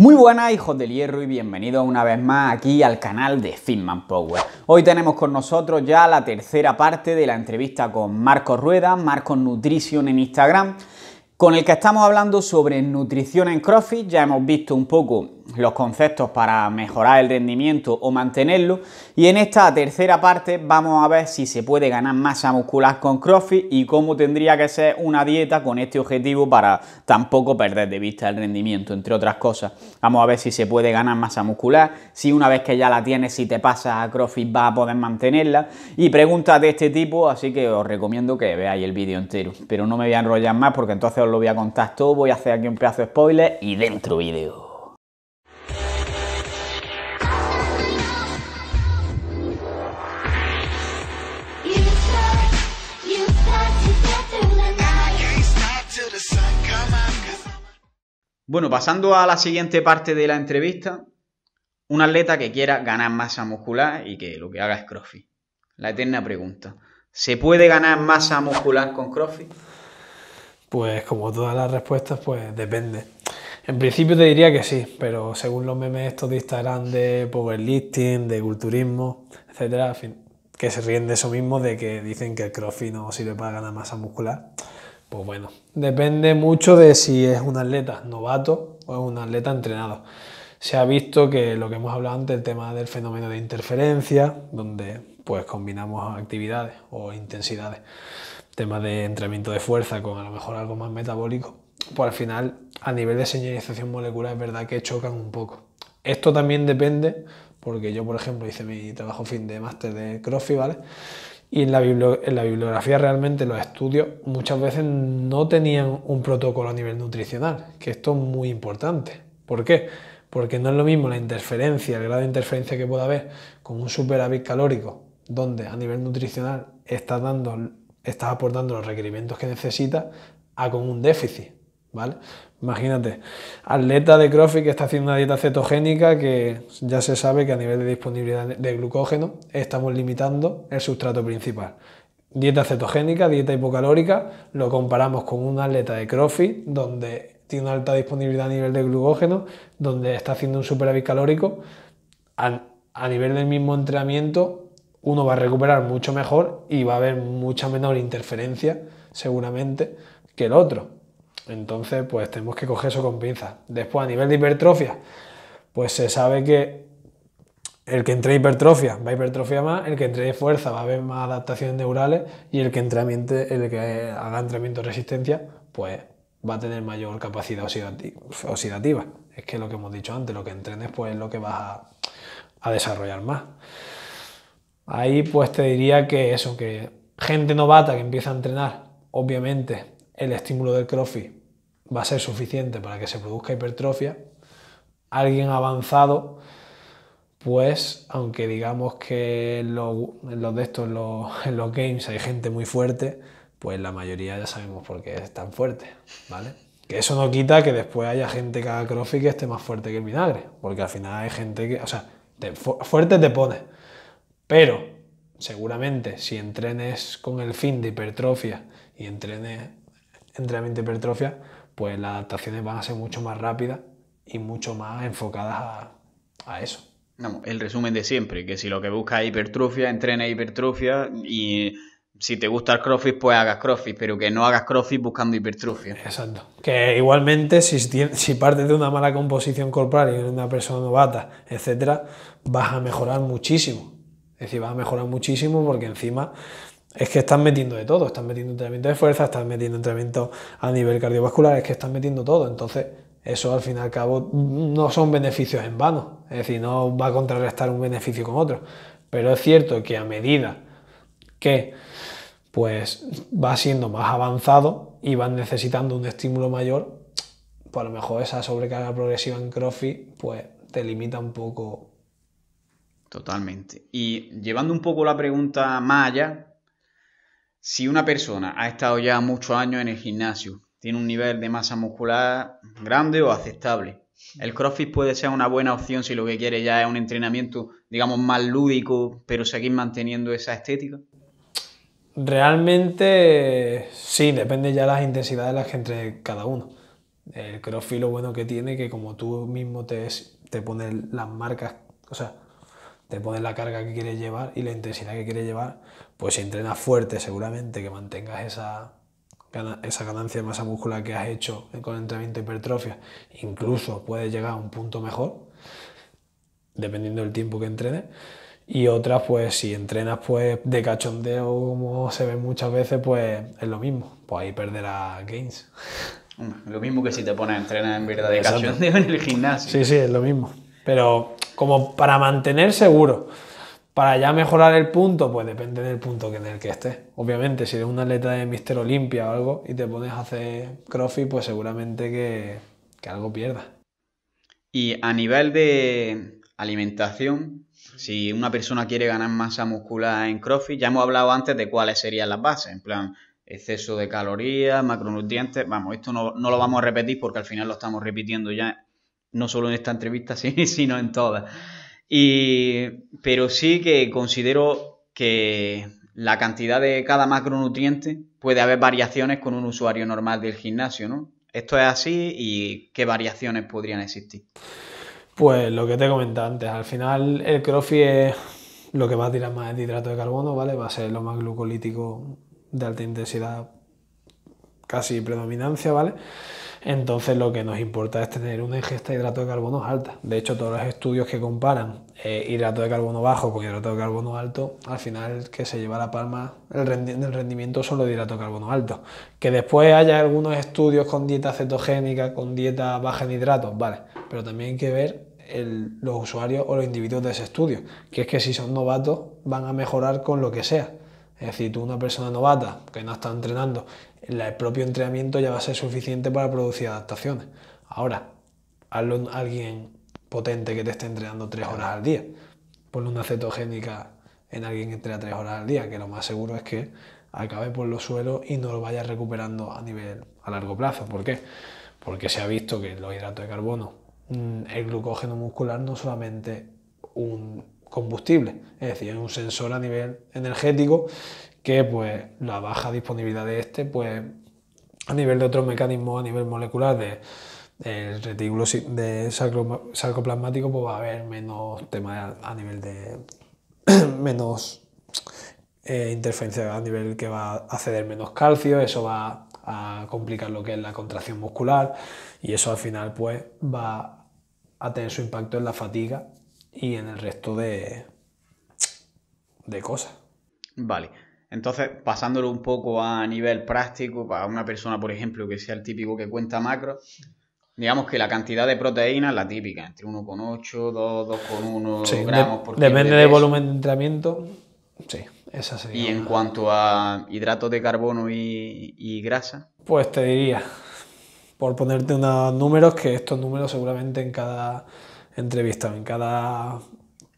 Muy buenas hijos del hierro y bienvenidos una vez más aquí al canal de Finman Power. Hoy tenemos con nosotros ya la tercera parte de la entrevista con Marcos Rueda, Marcos Nutrition en Instagram con el que estamos hablando sobre nutrición en CrossFit. Ya hemos visto un poco los conceptos para mejorar el rendimiento o mantenerlo. Y en esta tercera parte vamos a ver si se puede ganar masa muscular con CrossFit y cómo tendría que ser una dieta con este objetivo para tampoco perder de vista el rendimiento, entre otras cosas. Vamos a ver si se puede ganar masa muscular, si una vez que ya la tienes, si te pasas a CrossFit va a poder mantenerla. Y preguntas de este tipo, así que os recomiendo que veáis el vídeo entero. Pero no me voy a enrollar más porque entonces os lo voy a contar todo, voy a hacer aquí un pedazo de spoiler y dentro vídeo. Bueno, pasando a la siguiente parte de la entrevista, un atleta que quiera ganar masa muscular y que lo que haga es CrossFit. La eterna pregunta, ¿se puede ganar masa muscular con CrossFit? Pues como todas las respuestas, pues depende. En principio te diría que sí, pero según los memes estos de Instagram de powerlifting, de culturismo, etcétera, que se ríen de eso mismo, de que dicen que el crossfit no sirve para ganar masa muscular. Pues bueno, depende mucho de si es un atleta novato o es un atleta entrenado. Se ha visto que lo que hemos hablado antes, el tema del fenómeno de interferencia, donde pues combinamos actividades o intensidades tema de entrenamiento de fuerza con a lo mejor algo más metabólico, pues al final a nivel de señalización molecular es verdad que chocan un poco. Esto también depende, porque yo por ejemplo hice mi trabajo fin de máster de CrossFit, ¿vale? Y en la, bibliografía realmente los estudios muchas veces no tenían un protocolo a nivel nutricional, que esto es muy importante. ¿Por qué? Porque no es lo mismo la interferencia, el grado de interferencia que pueda haber con un superávit calórico, donde a nivel nutricional está dando estás aportando los requerimientos que necesitas a con un déficit, ¿vale? Imagínate, atleta de CrossFit que está haciendo una dieta cetogénica que ya se sabe que a nivel de disponibilidad de glucógeno estamos limitando el sustrato principal. Dieta cetogénica, dieta hipocalórica, lo comparamos con un atleta de CrossFit donde tiene una alta disponibilidad a nivel de glucógeno, donde está haciendo un superávit calórico, a nivel del mismo entrenamiento uno va a recuperar mucho mejor y va a haber mucha menor interferencia, seguramente, que el otro. Entonces, pues tenemos que coger eso con pinzas. Después, a nivel de hipertrofia, pues se sabe que el que entre hipertrofia va a hipertrofia más, el que entre fuerza va a haber más adaptaciones neurales y el que, el que haga entrenamiento de resistencia, pues va a tener mayor capacidad oxidativa. Es que lo que hemos dicho antes, lo que entrenes, pues es lo que vas a desarrollar más. Ahí pues te diría que eso, que gente novata que empieza a entrenar, obviamente el estímulo del crossfit va a ser suficiente para que se produzca hipertrofia. Alguien avanzado, pues aunque digamos que en los, de estos, los, games hay gente muy fuerte, pues la mayoría ya sabemos por qué es tan fuerte, ¿vale? Que eso no quita que después haya gente que haga crossfit que esté más fuerte que el vinagre, porque al final hay gente que, o sea, fuerte te pone pero seguramente si entrenes con el fin de hipertrofia y entrenes entrenamiento de hipertrofia, pues las adaptaciones van a ser mucho más rápidas y mucho más enfocadas a, eso. No, el resumen de siempre, que si lo que buscas es hipertrofia, entrena hipertrofia y si te gusta el crossfit, pues hagas crossfit, pero que no hagas crossfit buscando hipertrofia. Exacto. Que igualmente, si, partes de una mala composición corporal y eres una persona novata, etcétera, vas a mejorar muchísimo. Es decir, va a mejorar muchísimo porque encima es que están metiendo de todo. están metiendo entrenamiento de fuerza, están metiendo entrenamiento a nivel cardiovascular, es que están metiendo todo. Entonces, eso al fin y al cabo no son beneficios en vano. Es decir, no va a contrarrestar un beneficio con otro. Pero es cierto que a medida que pues va siendo más avanzado y van necesitando un estímulo mayor, pues a lo mejor esa sobrecarga progresiva en CrossFit pues te limita un poco Totalmente. Y llevando un poco la pregunta más allá, si una persona ha estado ya muchos años en el gimnasio, tiene un nivel de masa muscular grande o aceptable, el CrossFit puede ser una buena opción si lo que quiere ya es un entrenamiento, digamos, más lúdico, pero seguir manteniendo esa estética. Realmente sí, depende ya de las intensidades de las que entre cada uno. El CrossFit lo bueno que tiene que como tú mismo te, te pones las marcas, o sea, te pones la carga que quieres llevar y la intensidad que quieres llevar, pues si entrenas fuerte seguramente que mantengas esa, esa ganancia de masa muscular que has hecho con entrenamiento hipertrofia, incluso puedes llegar a un punto mejor, dependiendo del tiempo que entrenes. Y otras, pues si entrenas pues de cachondeo, como se ve muchas veces, pues es lo mismo. Pues ahí perderá gains. Lo mismo que si te pones a entrenar en verdad de cachondeo en el gimnasio. Sí, sí, es lo mismo. Pero como para mantener seguro. Para ya mejorar el punto, pues depende del punto en el que estés. Obviamente, si eres una atleta de Mister Olimpia o algo y te pones a hacer crossfit, pues seguramente que, algo pierdas. Y a nivel de alimentación, si una persona quiere ganar masa muscular en CrossFit, ya hemos hablado antes de cuáles serían las bases, en plan exceso de calorías, macronutrientes, vamos, esto no, no, lo vamos a repetir porque al final lo estamos repitiendo ya no solo en esta entrevista, sino en todas. Y, pero sí que considero que la cantidad de cada macronutriente puede haber variaciones con un usuario normal del gimnasio, ¿no? Esto es así y qué variaciones podrían existir. Pues lo que te comentaba antes, al final el crofi es lo que va a tirar más de hidrato de carbono, ¿vale? Va a ser lo más glucolítico de alta intensidad, casi predominancia, ¿vale? Entonces lo que nos importa es tener una ingesta de hidrato de carbono alta. De hecho, todos los estudios que comparan eh, hidrato de carbono bajo con hidrato de carbono alto, al final que se lleva la palma el, el rendimiento solo de hidrato de carbono alto. Que después haya algunos estudios con dieta cetogénica, con dieta baja en hidratos, vale. Pero también hay que ver los usuarios o los individuos de ese estudio, que es que si son novatos van a mejorar con lo que sea. Es decir, tú una persona novata que no está entrenando, el propio entrenamiento ya va a ser suficiente para producir adaptaciones. Ahora, hazlo alguien potente que te esté entrenando tres horas al día. Ponle una cetogénica en alguien que entrena tres horas al día, que lo más seguro es que acabe por los suelos y no lo vaya recuperando a nivel a largo plazo. ¿Por qué? Porque se ha visto que los hidratos de carbono, mm, el glucógeno muscular no solamente un combustible. Es decir, es un sensor a nivel energético que pues la baja disponibilidad de este pues a nivel de otros mecanismos a nivel molecular de retículo de sarcoplasmático pues va a haber menos tema a nivel de menos eh, interferencia a nivel que va a ceder menos calcio eso va a complicar lo que es la contracción muscular y eso al final pues va a tener su impacto en la fatiga y en el resto de, de cosas. Vale. Entonces, pasándolo un poco a nivel práctico, para una persona, por ejemplo, que sea el típico que cuenta macro, digamos que la cantidad de proteínas, la típica, entre 1,8, 2, 2,1 gramos Depende del volumen de entrenamiento. Sí, esa sería. ¿Y en cuanto a hidratos de carbono y grasa? Pues te diría, por ponerte unos números, que estos números seguramente en cada entrevistado en cada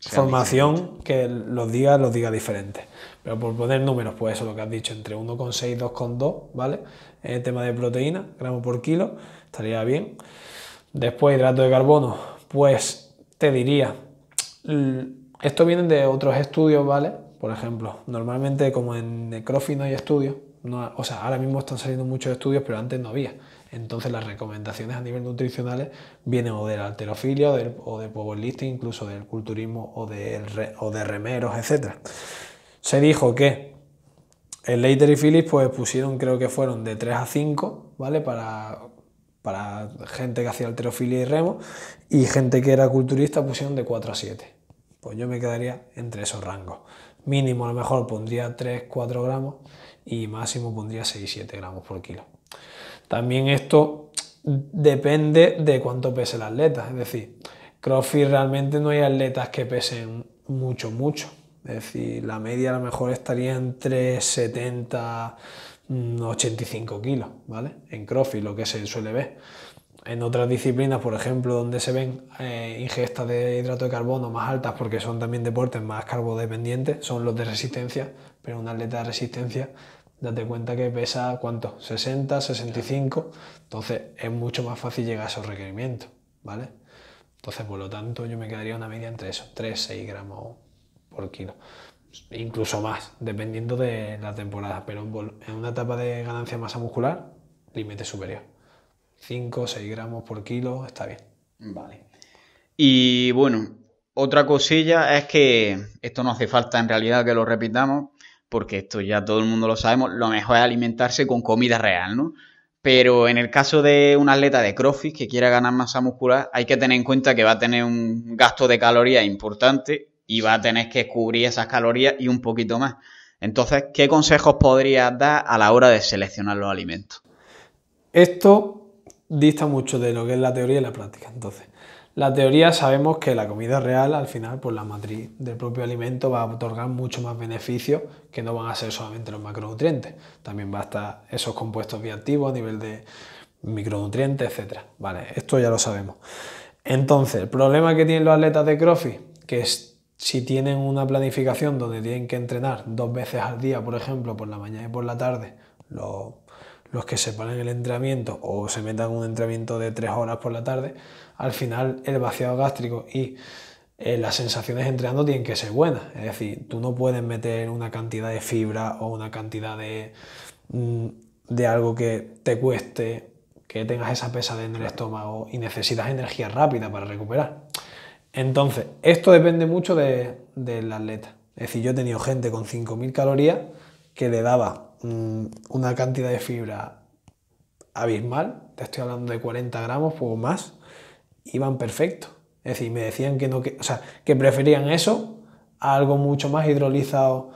formación que los diga, los diga diferente, Pero por poner números, pues eso lo que has dicho, entre 1,6 y 2,2, ¿vale? El tema de proteína, gramo por kilo, estaría bien. Después, hidrato de carbono, pues te diría, esto viene de otros estudios, ¿vale? Por ejemplo, normalmente como en necrófino hay estudios, o sea, ahora mismo están saliendo muchos estudios, pero antes no había. Entonces las recomendaciones a nivel nutricionales vienen o de la alterofilia o de o incluso del culturismo o, de remeros, etc. Se dijo que el Leiter y Phillips pues pusieron, creo que fueron de 3 a 5, ¿vale? Para, para gente que hacía alterofilia y remo y gente que era culturista pusieron de 4 a 7. Pues yo me quedaría entre esos rangos. Mínimo a lo mejor pondría 3-4 gramos y máximo pondría 6-7 gramos por kilo. También esto depende de cuánto pese el atleta. Es decir, CrossFit realmente no hay atletas que pesen mucho, mucho. Es decir, la media a lo mejor estaría entre 70 85 mm, kilos, ¿vale? En CrossFit, lo que se suele ver. En otras disciplinas, por ejemplo, donde se ven eh, ingestas de hidrato de carbono más altas, porque son también deportes más carbodependientes, son los de resistencia, pero un atleta de resistencia date cuenta que pesa cuánto, 60, 65, entonces es mucho más fácil llegar a esos requerimientos, ¿vale? Entonces, por lo tanto, yo me quedaría una media entre esos 3, 6 gramos por kilo, incluso más, dependiendo de la temporada, pero en una etapa de ganancia de masa muscular, límite superior. 5, 6 gramos por kilo, está bien. Vale. Y bueno, otra cosilla es que esto no hace falta en realidad que lo repitamos, porque esto ya todo el mundo lo sabemos, lo mejor es alimentarse con comida real, ¿no? Pero en el caso de un atleta de CrossFit que quiera ganar masa muscular, hay que tener en cuenta que va a tener un gasto de calorías importante y va a tener que cubrir esas calorías y un poquito más. Entonces, ¿qué consejos podrías dar a la hora de seleccionar los alimentos? Esto dista mucho de lo que es la teoría y la práctica. Entonces, la teoría sabemos que la comida real, al final, pues la matriz del propio alimento va a otorgar mucho más beneficios que no van a ser solamente los macronutrientes. También va a estar esos compuestos bioactivos a nivel de micronutrientes, etc. Vale, esto ya lo sabemos. Entonces, el problema que tienen los atletas de CrossFit, que es si tienen una planificación donde tienen que entrenar dos veces al día, por ejemplo, por la mañana y por la tarde, lo los que se ponen el entrenamiento o se metan un entrenamiento de tres horas por la tarde, al final el vaciado gástrico y eh, las sensaciones entrenando tienen que ser buenas. Es decir, tú no puedes meter una cantidad de fibra o una cantidad de, mm, de algo que te cueste, que tengas esa pesa en el estómago y necesitas energía rápida para recuperar. Entonces, esto depende mucho de, la atleta. Es decir, yo he tenido gente con 5.000 calorías que le daba Mm, una cantidad de fibra abismal, te estoy hablando de 40 gramos o más, iban perfecto. Es decir, me decían que no, preferían eso a algo mucho más hidrolizado.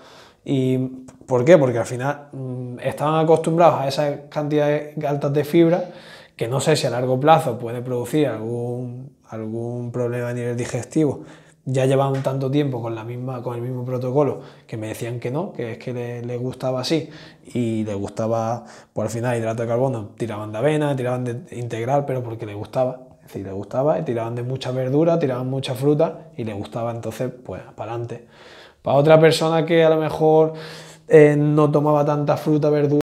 ¿Y por qué? Porque al final mm, estaban acostumbrados a esas cantidades altas de fibra que no sé si a largo plazo puede producir algún, algún problema a nivel digestivo ya llevaban tanto tiempo con, la misma, con el mismo protocolo que me decían que no, que es que les le gustaba así y les gustaba, por pues, al final, hidrato de carbono, tiraban de avena, tiraban de integral, pero porque les gustaba. Es decir, les gustaba, tiraban de mucha verdura, tiraban mucha fruta y les gustaba, entonces, pues, para adelante. Para otra persona que a lo mejor eh, no tomaba tanta fruta, verdura,